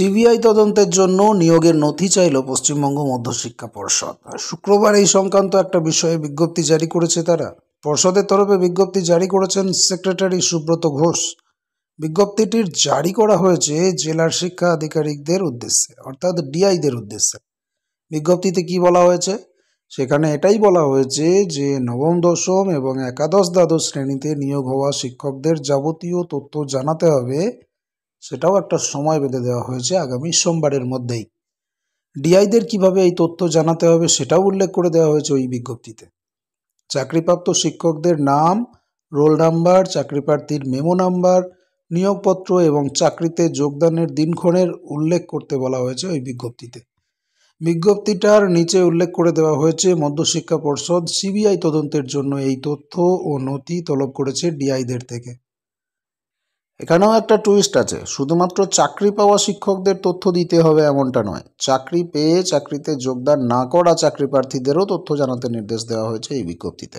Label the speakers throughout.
Speaker 1: CBI তদন্তের জন্য নিয়োগের নথি চাইল পশ্চিমবঙ্গ মধ্যশিক্ষা পর্ষদ শুক্রবার এই সংক্রান্ত একটা বিষয়ে বিজ্ঞপ্তি জারি করেছে তারা পর্ষদের তরফে বিজ্ঞপ্তি জারি করেছেন সেক্রেটারি সুব্রত ঘোষ বিজ্ঞপ্তিটির জারি করা হয়েছে জেলার শিক্ষা আধিকারিকদের উদ্দেশ্যে অর্থাৎ ডিআইদের উদ্দেশ্যে বিজ্ঞপ্তিতে কি বলা হয়েছে সেখানে এটাই বলা হয়েছে যে নবম দশম এবং একাদশ দ্বাদশ শ্রেণীতে নিয়োগ হওয়া শিক্ষকদের যাবতীয় তথ্য জানাতে হবে সেটাও একটা সময় বেঁধে দেওয়া হয়েছে আগামী সোমবারের মধ্যেই ডিআইদের কিভাবে এই তথ্য জানাতে হবে সেটাও উল্লেখ করে দেওয়া হয়েছে ওই বিজ্ঞপ্তিতে চাকরিপ্রাপ্ত শিক্ষকদের নাম রোল নাম্বার চাকরি প্রার্থীর মেমো নাম্বার নিয়োগপত্র এবং চাকরিতে যোগদানের দিনক্ষণের উল্লেখ করতে বলা হয়েছে ওই বিজ্ঞপ্তিতে বিজ্ঞপ্তিটার নিচে উল্লেখ করে দেওয়া হয়েছে মধ্যশিক্ষা পর্ষদ সিবিআই তদন্তের জন্য এই তথ্য ও নথি তলব করেছে ডিআইদের থেকে এখানেও একটা টুইস্ট আছে শুধুমাত্র চাকরি পাওয়া শিক্ষকদের তথ্য দিতে হবে এমনটা নয় চাকরি পেয়ে চাকরিতে যোগদান না করা চাকরি প্রার্থীদেরও তথ্য জানাতে নির্দেশ দেওয়া হয়েছে এই বিজ্ঞপ্তিতে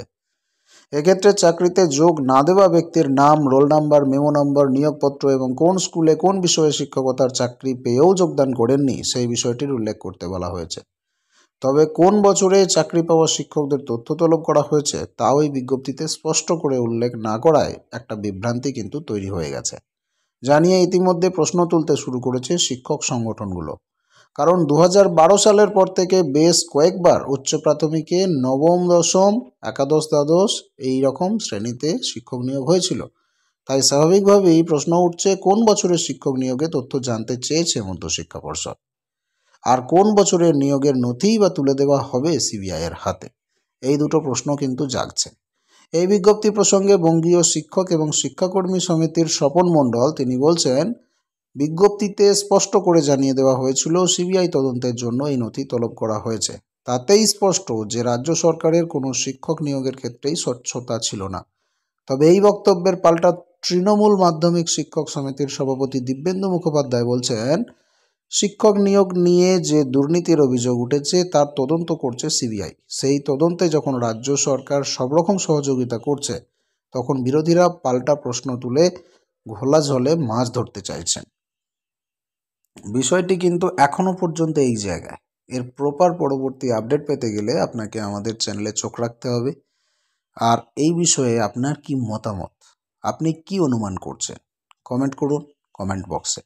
Speaker 1: এক্ষেত্রে চাকরিতে যোগ না দেওয়া ব্যক্তির নাম রোল নাম্বার মেমো নম্বর নিয়োগপত্র এবং কোন স্কুলে কোন বিষয়ে শিক্ষকতার চাকরি পেয়েও যোগদান করেননি সেই বিষয়টির উল্লেখ করতে বলা হয়েছে তবে কোন বছরে চাকরি পাওয়া শিক্ষকদের তথ্য তলব করা হয়েছে তা ওই বিজ্ঞপ্তিতে স্পষ্ট করে উল্লেখ না করায় একটা বিভ্রান্তি কিন্তু তৈরি হয়ে গেছে জানিয়ে ইতিমধ্যে প্রশ্ন তুলতে শুরু করেছে শিক্ষক সংগঠনগুলো কারণ দু সালের পর থেকে বেশ কয়েকবার উচ্চ প্রাথমিকে নবম দশম একাদশ দ্বাদশ এই রকম শ্রেণীতে শিক্ষক নিয়োগ হয়েছিল তাই স্বাভাবিকভাবেই প্রশ্ন উঠছে কোন বছরের শিক্ষক নিয়োগে তথ্য জানতে চেয়েছে মধ্য শিক্ষা পর্ষদ আর কোন বছরের নিয়োগের নথিই বা তুলে দেওয়া হবে সিবিআইয়ের হাতে এই দুটো প্রশ্ন কিন্তু জাগছে এই বিজ্ঞপ্তি প্রসঙ্গে বঙ্গীয় শিক্ষক এবং শিক্ষাকর্মী সমিতির স্বপন মণ্ডল তিনি বলছেন বিজ্ঞপ্তিতে স্পষ্ট করে জানিয়ে দেওয়া হয়েছিল সিবিআই তদন্তের জন্য এই নথি তলব করা হয়েছে তাতেই স্পষ্ট যে রাজ্য সরকারের কোনো শিক্ষক নিয়োগের ক্ষেত্রেই স্বচ্ছতা ছিল না তবে এই বক্তব্যের পাল্টা তৃণমূল মাধ্যমিক শিক্ষক সমিতির সভাপতি দিব্যেন্দু মুখোপাধ্যায় বলছেন শিক্ষক নিয়োগ নিয়ে যে দুর্নীতির অভিযোগ উঠেছে তার তদন্ত করছে সিবিআই সেই তদন্তে যখন রাজ্য সরকার সব রকম সহযোগিতা করছে তখন বিরোধীরা পাল্টা প্রশ্ন তুলে ঘোলা জলে মাছ ধরতে চাইছেন বিষয়টি কিন্তু এখনও পর্যন্ত এই জায়গায় এর প্রপার পরবর্তী আপডেট পেতে গেলে আপনাকে আমাদের চ্যানেলে চোখ রাখতে হবে আর এই বিষয়ে আপনার কি মতামত আপনি কি অনুমান করছেন কমেন্ট করুন কমেন্ট বক্সে